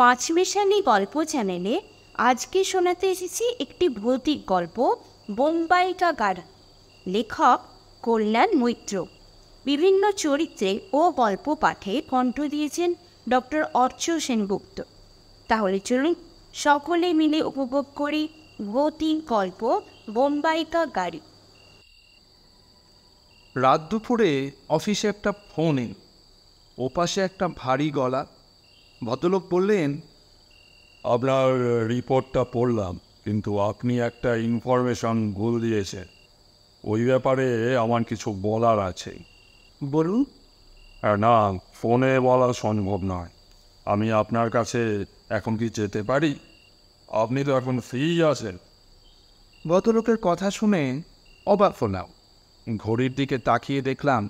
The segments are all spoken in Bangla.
পাঁচ মেশালি গল্প চ্যানেলে আজকে শোনাতে এসেছি একটি ভৌতিক গল্প বোম্বাই কাগার লেখক কল্যাণ মৈত্র বিভিন্ন চরিত্রে ও গল্প পাঠে কণ্ঠ দিয়েছেন ডক্টর অর্চ সেনগুপ্ত তাহলে চলুন সকলে মিলে উপভোগ করি ভৌতিক গল্প বোম্বাইকা গাড়ি রাত দুপুরে অফিসে একটা ফোন এল ওপাশে একটা ভারী গলা ভদ্রলোক বললেন আপনার রিপোর্টটা পড়লাম কিন্তু আপনি একটা ইনফরমেশন ভুল দিয়েছেন ওই ব্যাপারে আমার কিছু বলার আছে বলুন না ফোনে বলা সম্ভব নয় আমি আপনার কাছে এখন কি যেতে পারি আপনি তো এখন ফ্রি আছেন ভদ্রলোকের কথা শুনে অবাক ফোনাও ঘড়ির দিকে তাকিয়ে দেখলাম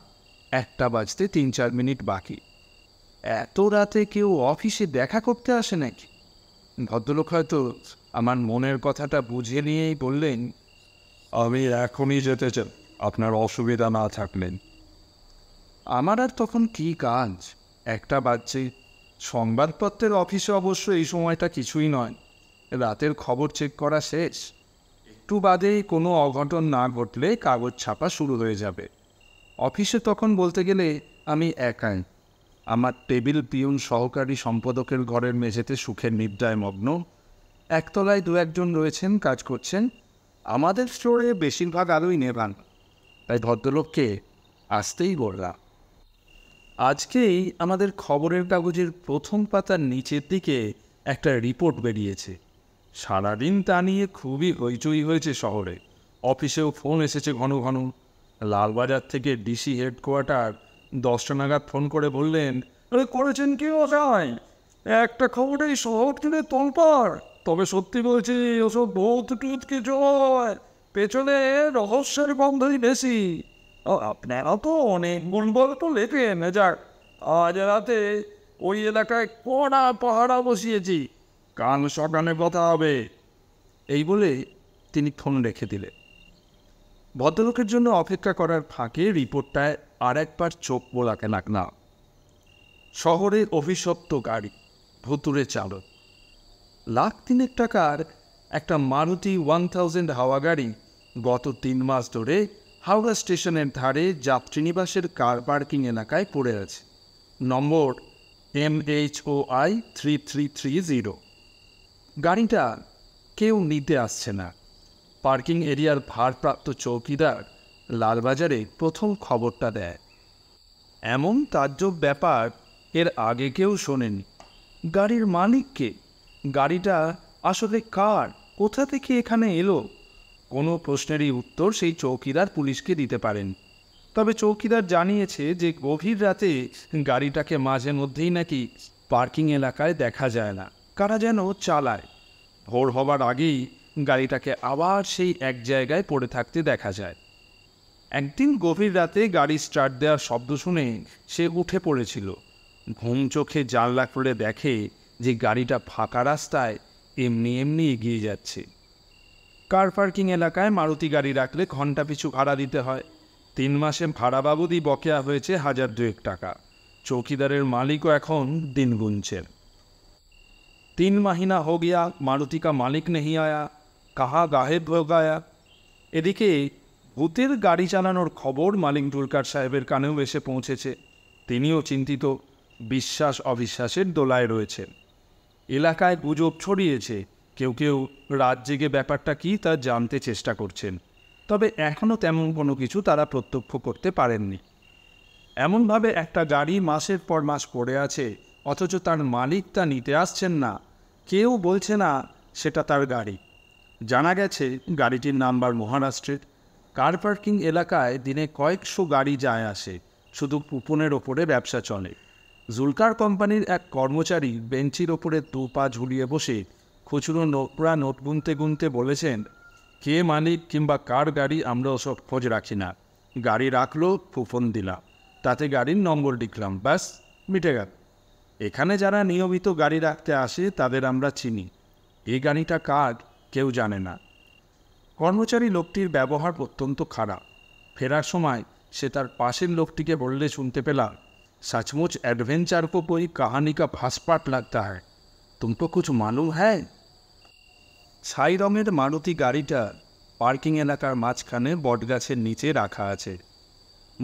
একটা বাজতে তিন চার মিনিট বাকি এত রাতে কেউ অফিসে দেখা করতে আসে নাকি ভদ্রলোক হয়তো আমার মনের কথাটা বুঝে নিয়েই বললেন আমি এখনই যেতে চাই আপনার অসুবিধা না থাকলেন আমার আর তখন কি কাজ একটা বাচ্চে সংবাদপত্রের অফিসে অবশ্য এই সময়টা কিছুই নয় রাতের খবর চেক করা শেষ একটু বাদেই কোনো অঘটন না ঘটলে কাগজ ছাপা শুরু হয়ে যাবে অফিসে তখন বলতে গেলে আমি একাই আমার টেবিল পিউন সহকারী সম্পাদকের ঘরের মেঝেতে সুখের নিদ্রায় মগ্ন একতলায় দু একজন রয়েছেন কাজ করছেন আমাদের স্টোরে বেশিরভাগ আলোই নেবান তাই ভদ্রলোককে আসতেই বললাম আজকেই আমাদের খবরের কাগজের প্রথম পাতার নিচের দিকে একটা রিপোর্ট বেরিয়েছে সারাদিন তা নিয়ে খুবই হইচই হয়েছে শহরে অফিসেও ফোন এসেছে ঘন ঘন লালবাজার থেকে ডিসি হেডকোয়ার্টার দশটা নাগাদ ফোন করে বললেন আরে করেছেন কি ওসায় একটা খবরেই শহর কিনে তোলপাড় তবে সত্যি বলছি ওসব ভূত টুত কিছু পেছনে রহস্যের গন্ধই বেশি আপনারা তো অনেক বল তো লেখেন যাক আজ রাতে ওই এলাকায় কড়া পাহাড়া বসিয়েছি কাল সকালে কথা হবে এই বলে তিনি ফোন রেখে দিলেন ভদ্রলোকের জন্য অপেক্ষা করার ফাঁকে রিপোর্টটায় আর একবার চোখ বোলাকে নাক না শহরের অভিশপ্ত গাড়ি ভুতুরে চালক লাখ তিনেক টাকার একটা মারুতি ওয়ান থাউজেন্ড হাওয়া গাড়ি গত তিন মাস ধরে হাওড়া স্টেশনের ধারে যাত্রীনিবাসের কার পার্কিং এলাকায় পড়ে আছে number M H O I three three three zero গাড়িটা কেউ নিতে আসছে না পার্কিং এরিয়ার ভারপ্রাপ্ত চৌকিদার লালবাজারে প্রথম খবরটা দেয় এমন তাজ্জব ব্যাপার এর আগে কেউ শোনেনি গাড়ির মালিককে গাড়িটা আসলে কার কোথা থেকে এখানে এলো কোনো প্রশ্নেরই উত্তর সেই চৌকিদার পুলিশকে দিতে পারেন তবে চৌকিদার জানিয়েছে যে গভীর রাতে গাড়িটাকে মাঝে মধ্যেই নাকি পার্কিং এলাকায় দেখা যায় না কারা যেন চালায় ভোর হবার আগেই গাড়িটাকে আবার সেই এক জায়গায় পড়ে থাকতে দেখা যায় একদিন গভীর রাতে গাড়ি স্টার্ট দেওয়ার শব্দ শুনে সে উঠে পড়েছিল ঘুম চোখে জানলা খুলে দেখে যে গাড়িটা ফাঁকা রাস্তায় এমনি এমনি এগিয়ে যাচ্ছে কার পার্কিং এলাকায় মারুতি গাড়ি রাখলে ঘন্টা পিছু ভাড়া দিতে হয় তিন মাসে ভাড়া বাবদই বকেয়া হয়েছে হাজার দুয়েক টাকা চৌকিদারের মালিকও এখন দিন গুনছেন তিন মাহিনা হো গিয়া মারুতি কা মালিক নেহি আয়া কাহা গাহেব হো গায়া এদিকে ভূতের গাড়ি চালানোর খবর মালিং টুলকার সাহেবের কানেও এসে পৌঁছেছে তিনিও চিন্তিত বিশ্বাস অবিশ্বাসের দোলায় রয়েছেন এলাকায় গুজব ছড়িয়েছে কেউ কেউ রাত জেগে ব্যাপারটা কি তা জানতে চেষ্টা করছেন তবে এখনও তেমন কোনো কিছু তারা প্রত্যক্ষ করতে পারেননি এমনভাবে একটা গাড়ি মাসের পর মাস পড়ে আছে অথচ তার মালিক তা নিতে আসছেন না কেউ বলছে না সেটা তার গাড়ি জানা গেছে গাড়িটির নাম্বার মহারাষ্ট্রের কার পার্কিং এলাকায় দিনে কয়েকশো গাড়ি যায় আসে শুধু কুপনের ওপরে ব্যবসা চলে জুলকার কোম্পানির এক কর্মচারী বেঞ্চির ওপরে দু পা ঝুলিয়ে বসে খুচরো নোকরা নোট গুনতে গুনতে বলেছেন কে মালিক কিংবা কার গাড়ি আমরা ওসব খোঁজ রাখি না গাড়ি রাখলো কুপন দিলাম তাতে গাড়ির নম্বর লিখলাম ব্যাস মিটে গেল এখানে যারা নিয়মিত গাড়ি রাখতে আসে তাদের আমরা চিনি এই গাড়িটা কার কেউ জানে না কর্মচারী লোকটির ব্যবহার অত্যন্ত খারাপ ফেরার সময় সে তার পাশের লোকটিকে বললে শুনতে পেলাম सचमुच অ্যাডভেঞ্চার को कोई कहानी का फासपाट হয় তুম তো কিছু मालूम হ্যাঁ ছাই রঙের মারুতি গাড়িটা পার্কিং এলাকার মাঝখানে বটগাছের নিচে রাখা আছে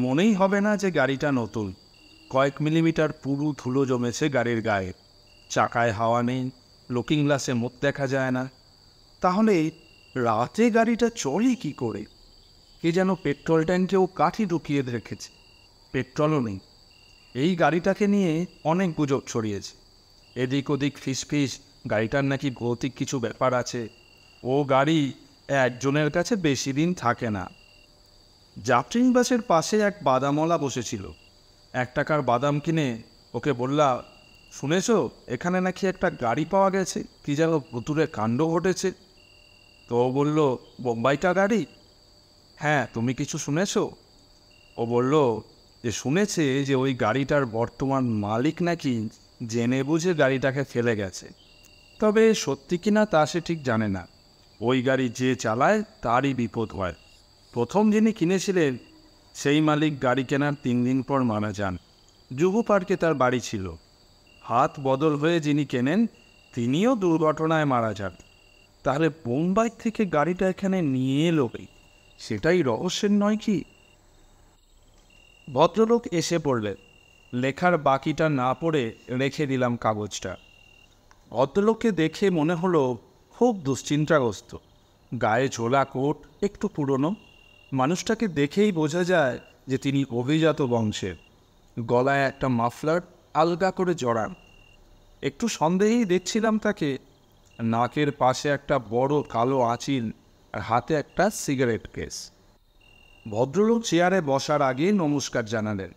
মনেই হবে না যে গাড়িটা নতুন কয়েক মিলিমিটার পুরু ধুলো জমেছে গাড়ির গায়ে চাকায় হাওয়া নেই লুকিং গ্লাসে মুখ দেখা যায় না তাহলে রাতে গাড়িটা চলে কি করে কে যেন পেট্রোল ট্যাঙ্কেও কাঠি ঢুকিয়ে রেখেছে পেট্রোলও নেই এই গাড়িটাকে নিয়ে অনেক গুজব ছড়িয়েছে এদিক ওদিক ফিসফিস গাড়িটার নাকি ভৌতিক কিছু ব্যাপার আছে ও গাড়ি একজনের কাছে বেশি দিন থাকে না যাত্রী বাসের পাশে এক বাদামওয়ালা বসেছিল এক টাকার বাদাম কিনে ওকে বললা শুনেছ এখানে নাকি একটা গাড়ি পাওয়া গেছে কি যেন ভুতুরে কাণ্ড ঘটেছে তো ও বলল বোম্বাইটা গাড়ি হ্যাঁ তুমি কিছু শুনেছ ও বলল যে শুনেছে যে ওই গাড়িটার বর্তমান মালিক নাকি জেনে বুঝে গাড়িটাকে ফেলে গেছে তবে সত্যি কি না তা সে ঠিক জানে না ওই গাড়ি যে চালায় তারই বিপদ হয় প্রথম যিনি কিনেছিলেন সেই মালিক গাড়ি কেনার তিন দিন পর মারা যান যুব পার্কে তার বাড়ি ছিল হাত বদল হয়ে যিনি কেনেন তিনিও দুর্ঘটনায় মারা যান তাহলে বোম্বাই থেকে গাড়িটা এখানে নিয়ে এলো সেটাই রহস্যের নয় কি ভদ্রলোক এসে পড়লেন লেখার বাকিটা না পড়ে রেখে দিলাম কাগজটা ভদ্রলোককে দেখে মনে হলো খুব দুশ্চিন্তাগ্রস্ত গায়ে ঝোলা কোট একটু পুরনো মানুষটাকে দেখেই বোঝা যায় যে তিনি অভিজাত বংশের গলায় একটা মাফলার আলগা করে জড়ান একটু সন্দেহেই দেখছিলাম তাকে নাকের পাশে একটা বড় কালো আঁচিল আর হাতে একটা সিগারেট কেস ভদ্রলোক চেয়ারে বসার আগে নমস্কার জানালেন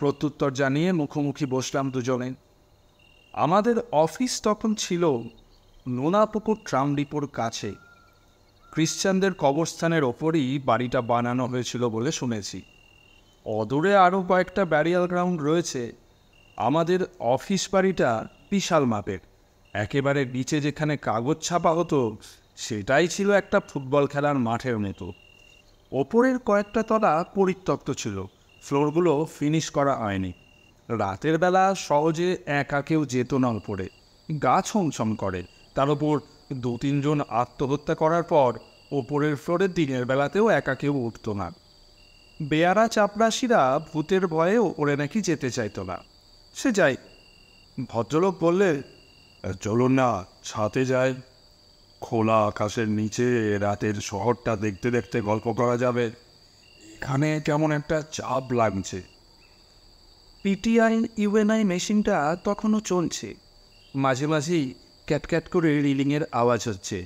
প্রত্যুত্তর জানিয়ে মুখোমুখি বসলাম দুজনে আমাদের অফিস তখন ছিল নোনাপুকুর ট্রাম ডিপোর কাছে খ্রিশ্চানদের কবরস্থানের ওপরই বাড়িটা বানানো হয়েছিল বলে শুনেছি অদূরে আরও কয়েকটা ব্যারিয়াল গ্রাউন্ড রয়েছে আমাদের অফিস বাড়িটা বিশাল মাপের একেবারে নিচে যেখানে কাগজ ছাপা হতো সেটাই ছিল একটা ফুটবল খেলার মাঠের মতো ওপরের কয়েকটা তলা পরিত্যক্ত ছিল ফ্লোরগুলো ফিনিশ করা হয়নি রাতের বেলা সহজে একা কেউ যেত না ওপরে গা ছমছম করে তার ওপর দু তিনজন আত্মহত্যা করার পর ওপরের ফ্লোরে দিনের বেলাতেও একা কেউ উঠত না বেয়ারা চাপরাশিরা ভূতের ভয়ে ওপরে নাকি যেতে চাইত না সে যাই ভদ্রলোক বললেন চলুন না ছাতে যাই খোলা আকাশের নিচে রাতের শহরটা দেখতে দেখতে গল্প করা যাবে এখানে কেমন একটা চাপ লাগছে পিটিআই ইউএনআই মেশিনটা তখনও চলছে মাঝে মাঝেই ক্যাটক্যাট করে রিলিংয়ের আওয়াজ হচ্ছে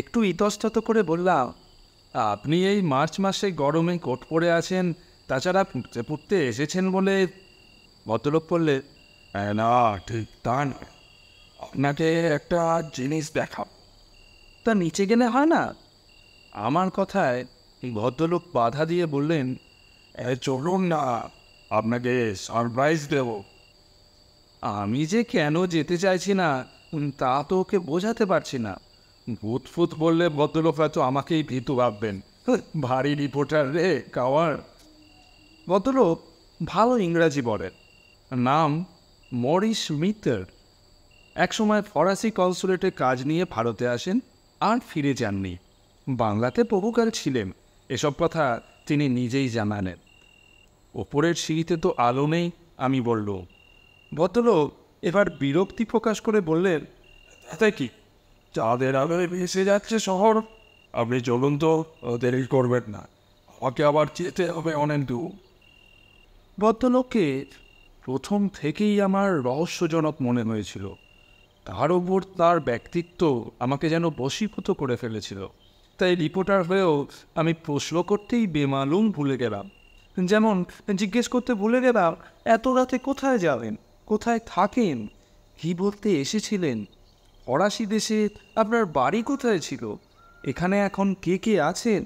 একটু ইতস্তত করে বললাম আপনি এই মার্চ মাসে গরমে কোট পরে আছেন তাছাড়া পুড়তে পুড়তে এসেছেন বলে ভদ্রলোক বললে না ah, ঠিক তা নয় আপনাকে একটা জিনিস দেখাও তা নিচে গেলে হয় না আমার কথায় ভদ্রলোক বাধা দিয়ে বললেন চলুন না আপনাকে সারপ্রাইজ দেব আমি যে কেন যেতে চাইছি না তা তো ওকে বোঝাতে পারছি না ভূত বললে ভদ্রলোক হয়তো আমাকেই ভীতু ভাববেন হ্যাঁ, ভারী রিপোর্টার রে কাওয়ার ভদ্রলোক ভালো ইংরাজি বলেন নাম মরিস মিত্র একসময় ফরাসি কনসুলেটে কাজ নিয়ে ভারতে আসেন আর ফিরে যাননি বাংলাতে প্রভুকাল ছিলেন এসব কথা তিনি নিজেই জানালেন ওপরের সিঁড়িতে তো আলো নেই আমি বলল ভদ্রলোক এবার বিরক্তি প্রকাশ করে বললেন তাই কি চাঁদের আলোয় ভেসে যাচ্ছে শহর আপনি চলুন তো দেরি করবেন না আমাকে আবার যেতে হবে অনেক দূর ভদ্রলোককে প্রথম থেকেই আমার রহস্যজনক মনে হয়েছিল তার ওপর তার ব্যক্তিত্ব আমাকে যেন বশীভূত করে ফেলেছিল তাই রিপোর্টার হয়েও আমি প্রশ্ন করতেই বেমালুম ভুলে গেলাম যেমন জিজ্ঞেস করতে ভুলে গেলাম এত রাতে কোথায় যাবেন কোথায় থাকেন কি বলতে এসেছিলেন ফরাসি দেশে আপনার বাড়ি কোথায় ছিল এখানে এখন কে কে আছেন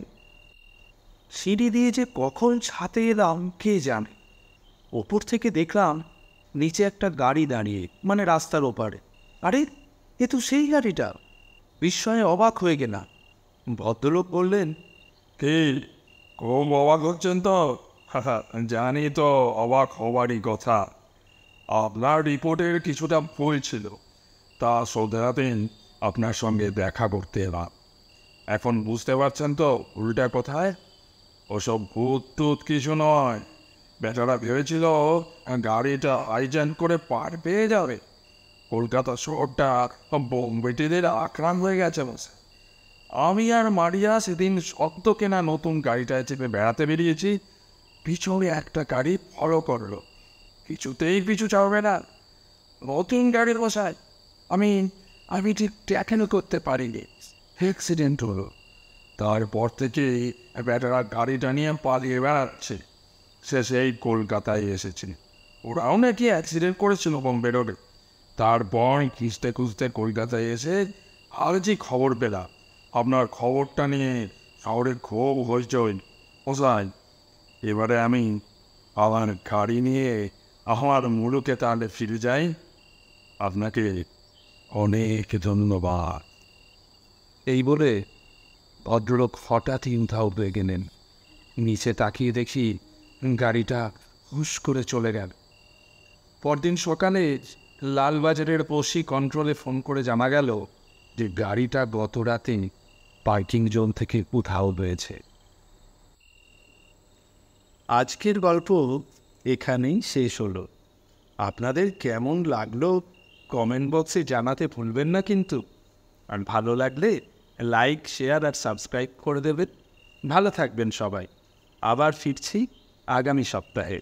সিঁড়ি দিয়ে যে কখন ছাতে এলাম কে জানে ওপর থেকে দেখলাম নিচে একটা গাড়ি দাঁড়িয়ে মানে রাস্তার ওপারে আরে এ তো সেই গাড়িটা বিস্ময়ে অবাক হয়ে গেলাম ভদ্রলোক বললেন কে কম অবাক হচ্ছেন তো জানি তো অবাক হওয়ারই কথা আপনার রিপোর্টের কিছুটা ভুল ছিল তা সৌদারাতেন আপনার সঙ্গে দেখা করতে এলাম এখন বুঝতে পারছেন তো উল্টা কোথায় ওসব ভূত টুত কিছু নয় বেচারা ভেবেছিল গাড়িটা হাইজ্যান করে পার পেয়ে যাবে কলকাতা শহরটা বোম্বেটিদের আক্রাম হয়ে গেছে বসে আমি আর মারিয়া সেদিন সত্য কেনা নতুন গাড়িটায় চেপে বেড়াতে বেরিয়েছি পিছনে একটা গাড়ি ফলো করলো কিছুতেই পিছু চাবে না নতুন গাড়ির বসায় আমি আমি ঠিক ট্যাকেল করতে পারিনি অ্যাক্সিডেন্ট হলো তারপর থেকে বেটারা গাড়িটা নিয়ে পালিয়ে বেড়াচ্ছে শেষে এই কলকাতায় এসেছে ওরাও নাকি অ্যাক্সিডেন্ট করেছিল বোম্বেরোডে তারপর খুঁজতে খুঁজতে কলকাতায় এসে আর যে খবর পেলা আপনার খবরটা নিয়ে শহরের খুব হইচই ওসাই এবারে আমি আমার গাড়ি নিয়ে আমার মুলুকে তাহলে ফিরে যাই আপনাকে অনেক ধন্যবাদ এই বলে ভদ্রলোক হঠাৎই উধাও হয়ে গেলেন নিচে তাকিয়ে দেখি গাড়িটা হুশ করে চলে গেল পরদিন সকালে লালবাজারের পশি কন্ট্রোলে ফোন করে জানা গেল যে গাড়িটা গত রাতে পার্কিং জোন থেকে কোথাও রয়েছে আজকের গল্প এখানেই শেষ হলো আপনাদের কেমন লাগলো কমেন্ট বক্সে জানাতে ভুলবেন না কিন্তু আর ভালো লাগলে লাইক শেয়ার আর সাবস্ক্রাইব করে দেবেন ভালো থাকবেন সবাই আবার ফিরছি আগামী সপ্তাহে